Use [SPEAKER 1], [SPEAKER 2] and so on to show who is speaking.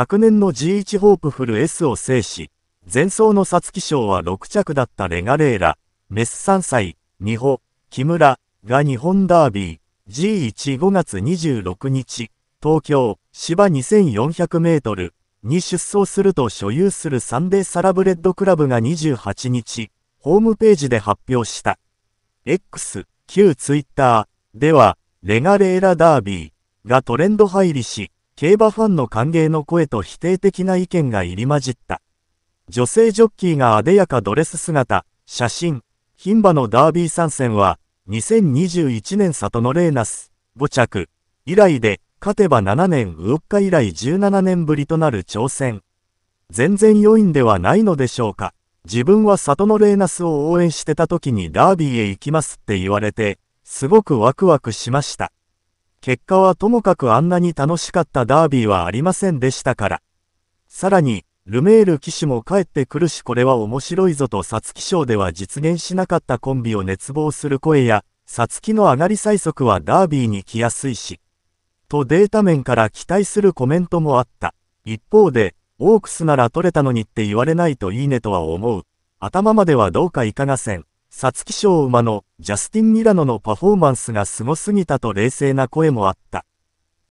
[SPEAKER 1] 昨年の G1 ホープフル S を制し、前走の皐月賞は6着だったレガレーラ、メス3歳、ニホ、木村が日本ダービー、G15 月26日、東京、芝2400メートルに出走すると所有するサンデーサラブレッドクラブが28日、ホームページで発表した。X、旧 Twitter では、レガレーラダービーがトレンド入りし、競馬ファンの歓迎の声と否定的な意見が入り混じった。女性ジョッキーが艶やかドレス姿、写真、牝馬のダービー参戦は、2021年里のレーナス、5着、以来で、勝てば7年ウオッカ以来17年ぶりとなる挑戦。全然良いんではないのでしょうか。自分は里のレーナスを応援してた時にダービーへ行きますって言われて、すごくワクワクしました。結果はともかくあんなに楽しかったダービーはありませんでしたから。さらに、ルメール騎手も帰ってくるしこれは面白いぞと皐月賞では実現しなかったコンビを熱望する声や、皐月の上がり最速はダービーに来やすいし、とデータ面から期待するコメントもあった。一方で、オークスなら取れたのにって言われないといいねとは思う。頭まではどうかいかがせん。皐月賞馬のジャスティン・ミラノのパフォーマンスがすごすぎたと冷静な声もあった。